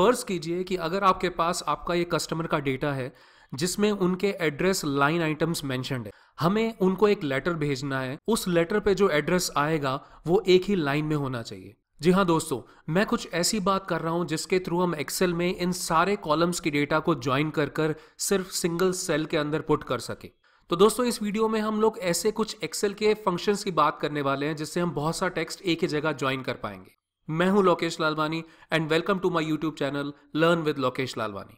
फ़र्ज़ कीजिए कि अगर आपके पास आपका ये कस्टमर का डेटा है जिसमें उनके एड्रेस लाइन आइटम्स मैंशनड है हमें उनको एक लेटर भेजना है उस लेटर पे जो एड्रेस आएगा वो एक ही लाइन में होना चाहिए जी हाँ दोस्तों मैं कुछ ऐसी बात कर रहा हूँ जिसके थ्रू हम एक्सेल में इन सारे कॉलम्स की डेटा को ज्वाइन कर कर सिर्फ सिंगल सेल के अंदर पुट कर सके तो दोस्तों इस वीडियो में हम लोग ऐसे कुछ एक्सेल के फंक्शंस की बात करने वाले हैं जिससे हम बहुत सा टेक्स्ट एक ही जगह ज्वाइन कर पाएंगे मैं हूं Lokesh Lalwani and welcome to my YouTube channel learn with Lokesh Lalwani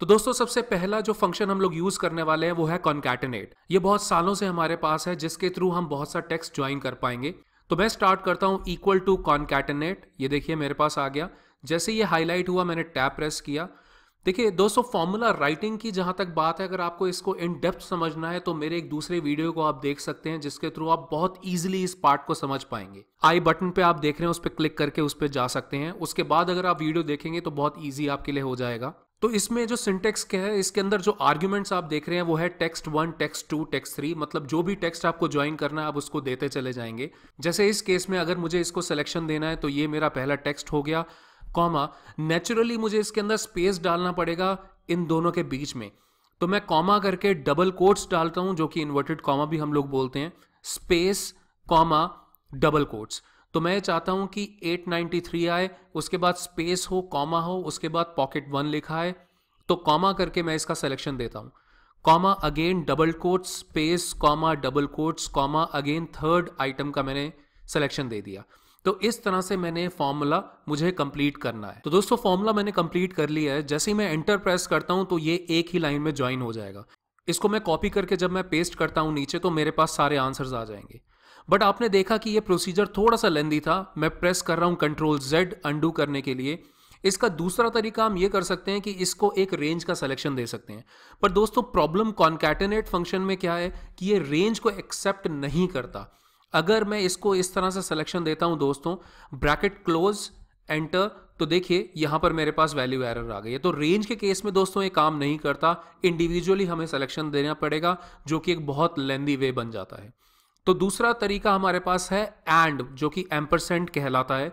तो दोस्तों सबसे पहला जो फंक्शन हम लोग यूज करने वाले हैं वो है कॉन्कैटनेट ये बहुत सालों से हमारे पास है जिसके थ्रू हम बहुत सा टेक्स्ट ज्वाइन कर पाएंगे तो मैं स्टार्ट करता हूं इक्वल टू कॉन्कैटनेट ये देखिए मेरे पास आ गया जैसे ये हाईलाइट हुआ मैंने टैप प्रेस किया देखिए दोस्तों फॉर्मूला राइटिंग की जहां तक बात है अगर आपको इसको इन डेप्थ समझना है तो मेरे एक दूसरे वीडियो को आप देख सकते हैं जिसके थ्रू आप बहुत इजीली इस पार्ट को समझ पाएंगे आई बटन पे आप देख रहे हैं उस पर क्लिक करके उस पर जा सकते हैं उसके बाद अगर आप वीडियो देखेंगे तो बहुत ईजी आपके लिए हो जाएगा तो इसमें जो सिंटेक्स क्या है इसके अंदर जो आर्ग्यूमेंट्स आप देख रहे हैं वो है text one text two text three मतलब जो भी टेक्स्ट आपको ज्वाइन करना है आप उसको देते चले जाएंगे जैसे इस केस में अगर मुझे इसको सिलेक्शन देना है तो ये मेरा पहला टेक्स्ट हो गया कॉमा नेचुरली मुझे इसके अंदर स्पेस डालना पड़ेगा इन दोनों के बीच में तो मैं कॉमा करके डबल कोट्स डालता हूं जो कि इन्वर्टेड कॉमा भी हम लोग बोलते हैं स्पेस कॉमा डबल कोट्स तो मैं चाहता हूं कि 893 आए उसके बाद स्पेस हो कॉमा हो उसके बाद पॉकेट वन लिखा है तो कॉमा करके मैं इसका सिलेक्शन देता हूं comma again double quote space comma double quotes comma again third item का मैंने सिलेक्शन दे दिया तो इस तरह से मैंने फॉर्मूला मुझे कंप्लीट करना है तो दोस्तों फॉर्मूला मैंने कंप्लीट कर लिया है जैसे ही मैं एंटर प्रेस करता हूं तो ये एक ही लाइन में ज्वाइन हो जाएगा इसको मैं कॉपी करके जब मैं पेस्ट करता हूं नीचे तो मेरे पास सारे आंसर्स आ जाएंगे बट आपने देखा कि ये प्रोसीजर थोड़ा सा लेंदी था मैं प्रेस कर रहा हूं कंट्रोल जेड अंडू करने के लिए इसका दूसरा तरीका हम ये कर सकते हैं कि इसको एक रेंज का सिलेक्शन दे सकते हैं पर दोस्तों प्रॉब्लम कॉन्कैटिनेट फंक्शन में क्या है कि ये रेंज को एक्सेप्ट नहीं करता अगर मैं इसको इस तरह से सिलेक्शन देता हूं दोस्तों ब्रैकेट क्लोज एंटर तो देखिए यहां पर मेरे पास वैल्यू एरर आ गई है तो रेंज के केस में दोस्तों ये काम नहीं करता इंडिविजुअली हमें सिलेक्शन देना पड़ेगा जो कि एक बहुत लेंदी वे बन जाता है तो दूसरा तरीका हमारे पास है एंड जो कि एम्परसेंट कहलाता है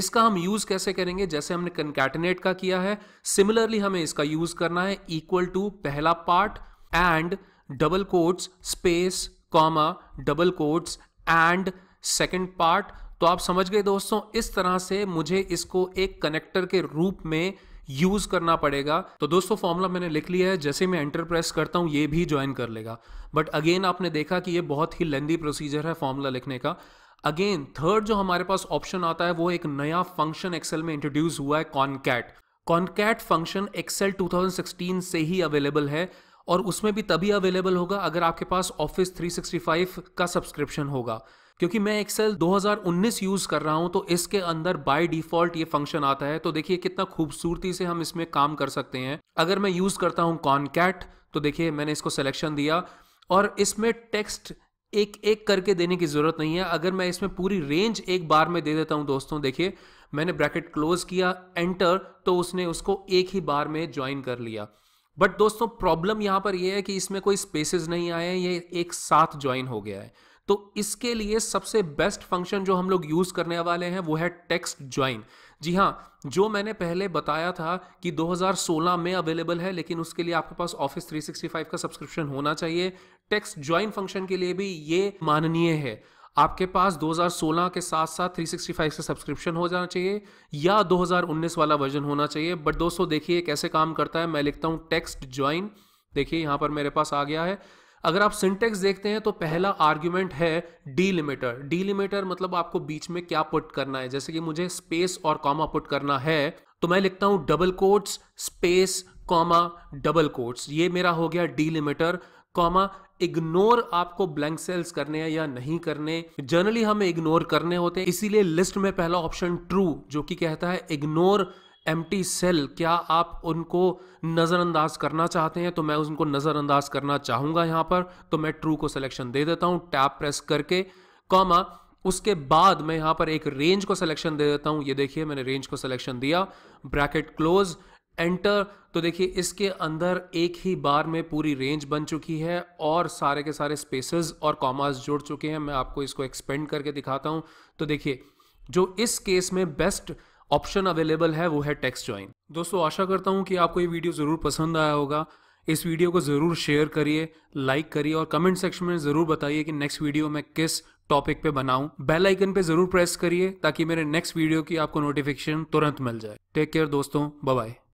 इसका हम यूज कैसे करेंगे जैसे हमने कंकैटिनेट का किया है सिमिलरली हमें इसका यूज करना है इक्वल टू पहला part and double quotes space comma double quotes and second part तो आप समझ गए दोस्तों इस तरह से मुझे इसको एक कनेक्टर के रूप में यूज करना पड़ेगा तो दोस्तों फॉर्मूला मैंने लिख लिया है जैसे मैं एंटर प्रेस करता हूं ये भी ज्वाइन कर लेगा बट अगेन आपने देखा कि ये बहुत ही लेंदी प्रोसीजर है फॉर्मूला लिखने का अगेन थर्ड जो हमारे पास ऑप्शन आता है वो एक नया फंक्शन एक्सेल में इंट्रोड्यूस हुआ है कॉनकैट कॉनकैट फंक्शन एक्सेल 2016 से ही अवेलेबल है और उसमें भी तभी अवेलेबल होगा अगर आपके पास ऑफिस 365 का सब्सक्रिप्शन होगा क्योंकि मैं एक्सेल 2019 यूज़ कर रहा हूं तो इसके अंदर बाय डिफ़ॉल्ट ये फंक्शन आता है तो देखिए कितना खूबसूरती से हम इसमें काम कर सकते हैं अगर मैं यूज़ करता हूं कॉनकैट तो देखिए मैंने इसको सिलेक्शन दिया और इसमें टेक्स्ट एक एक करके देने की ज़रूरत नहीं है अगर मैं इसमें पूरी रेंज एक बार में दे देता हूं दोस्तों देखिए मैंने ब्रैकेट क्लोज किया एंटर तो उसने उसको एक ही बार में ज्वाइन कर लिया बट दोस्तों प्रॉब्लम यहां पर यह है कि इसमें कोई स्पेसेस नहीं आए ये एक साथ ज्वाइन हो गया है तो इसके लिए सबसे बेस्ट फंक्शन जो हम लोग यूज़ करने वाले हैं वो है टेक्स्ट ज्वाइन जी हाँ जो मैंने पहले बताया था कि 2016 में अवेलेबल है लेकिन उसके लिए आपके पास ऑफिस 365 का सब्सक्रिप्शन होना चाहिए टेक्स्ट ज्वाइन फंक्शन के लिए भी ये माननीय है आपके पास 2016 के साथ साथ 365 का सब्सक्रिप्शन हो जाना चाहिए या 2019 वाला वर्जन होना चाहिए बट दोस्तों देखिए कैसे काम करता है मैं लिखता हूँ टेक्स्ट ज्वाइन देखिए यहाँ पर मेरे पास आ गया है अगर आप सिंटेक्स देखते हैं तो पहला आर्ग्यूमेंट है डीलिमिटर डीलिमिटर मतलब आपको बीच में क्या पुट करना है जैसे कि मुझे स्पेस और कॉमा पुट करना है तो मैं लिखता हूं double quotes space comma double quotes ये मेरा हो गया डीलिमिटर कॉमा इग्नोर आपको ब्लैंक सेल्स करने हैं या नहीं करने जनरली हमें इग्नोर करने होते हैं इसीलिए लिस्ट में पहला ऑप्शन ट्रू जो कि कहता है इग्नोर एम सेल क्या आप उनको नज़रअंदाज करना चाहते हैं तो मैं उनको नज़रअंदाज करना चाहूँगा यहाँ पर तो मैं ट्रू को सिलेक्शन दे देता हूँ टैप प्रेस करके कॉमा उसके बाद मैं यहाँ पर एक रेंज को सिलेक्शन दे देता हूँ ये देखिए मैंने रेंज को सिलेक्शन दिया ब्रैकेट क्लोज एंटर तो देखिए इसके अंदर एक ही बार में पूरी रेंज बन चुकी है और सारे के सारे स्पेसेस और कॉमास जुड़ चुके हैं मैं आपको इसको एक्सपेंड करके दिखाता हूं तो देखिए जो इस केस में बेस्ट ऑप्शन अवेलेबल है वो है टेक्स्ट ज्वाइन दोस्तों आशा करता हूं कि आपको ये वीडियो ज़रूर पसंद आया होगा इस वीडियो को ज़रूर शेयर करिए लाइक करिए और कमेंट सेक्शन में ज़रूर बताइए कि नेक्स्ट वीडियो मैं किस टॉपिक पे बनाऊं बेल आइकन पे ज़रूर प्रेस करिए ताकि मेरे नेक्स्ट वीडियो की आपको नोटिफिकेशन तुरंत मिल जाए टेक केयर दोस्तों बाय